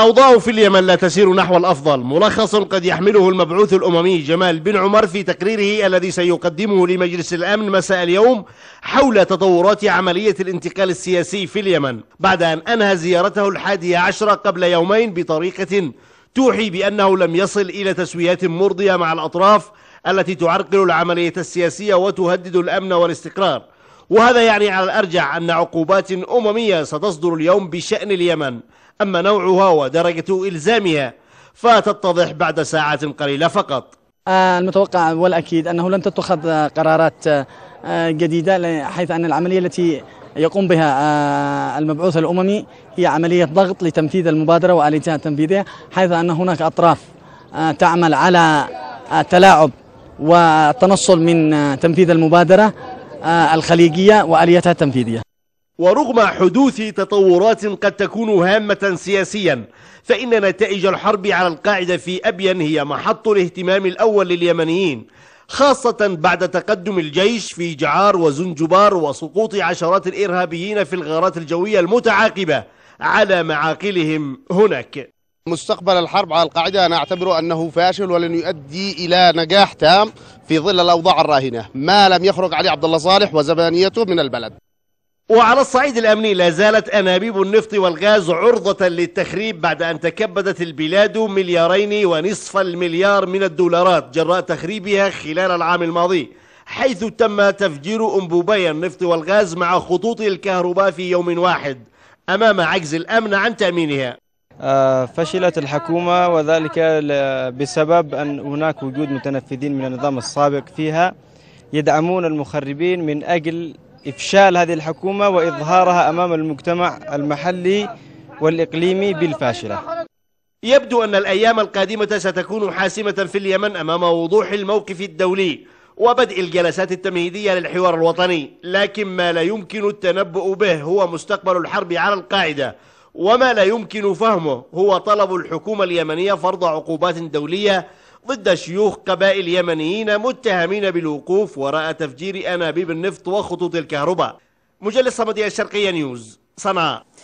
أوضاع في اليمن لا تسير نحو الأفضل ملخص قد يحمله المبعوث الأممي جمال بن عمر في تقريره الذي سيقدمه لمجلس الأمن مساء اليوم حول تطورات عملية الانتقال السياسي في اليمن بعد أن أنهى زيارته الحادية عشرة قبل يومين بطريقة توحي بأنه لم يصل إلى تسويات مرضية مع الأطراف التي تعرقل العملية السياسية وتهدد الأمن والاستقرار وهذا يعني على الأرجح أن عقوبات أممية ستصدر اليوم بشأن اليمن أما نوعها ودرجة إلزامها فتتضح بعد ساعات قليلة فقط المتوقع آه، والأكيد أنه لن تتخذ قرارات آه، جديدة حيث أن العملية التي يقوم بها آه، المبعوث الأممي هي عملية ضغط لتنفيذ المبادرة والإنتهاء تنفيذها حيث أن هناك أطراف تعمل على التلاعب والتنصل من تنفيذ المبادرة آه، الخليجية وآليتها التنفيذية ورغم حدوث تطورات قد تكون هامة سياسيا فإن نتائج الحرب على القاعدة في أبين هي محط الاهتمام الأول لليمنيين خاصة بعد تقدم الجيش في جعار وزنجبار وسقوط عشرات الإرهابيين في الغارات الجوية المتعاقبة على معاقلهم هناك مستقبل الحرب على القاعدة أنا أعتبره أنه فاشل ولن يؤدي إلى نجاح تام في ظل الأوضاع الراهنة ما لم يخرج علي عبد الله صالح وزبانيته من البلد وعلى الصعيد الأمني لا زالت أنابيب النفط والغاز عرضة للتخريب بعد أن تكبدت البلاد مليارين ونصف المليار من الدولارات جراء تخريبها خلال العام الماضي حيث تم تفجير أنبوبي النفط والغاز مع خطوط الكهرباء في يوم واحد أمام عجز الأمن عن تأمينها آه، فشلت الحكومة وذلك بسبب أن هناك وجود متنفذين من النظام السابق فيها يدعمون المخربين من أجل إفشال هذه الحكومة وإظهارها أمام المجتمع المحلي والإقليمي بالفاشلة يبدو أن الأيام القادمة ستكون حاسمة في اليمن أمام وضوح الموقف الدولي وبدء الجلسات التمهيدية للحوار الوطني لكن ما لا يمكن التنبؤ به هو مستقبل الحرب على القاعدة وما لا يمكن فهمه هو طلب الحكومة اليمنية فرض عقوبات دولية ضد شيوخ قبائل يمنيين متهمين بالوقوف وراء تفجير أنابيب النفط وخطوط الكهرباء مجلس صمدية الشرقية نيوز صنعاء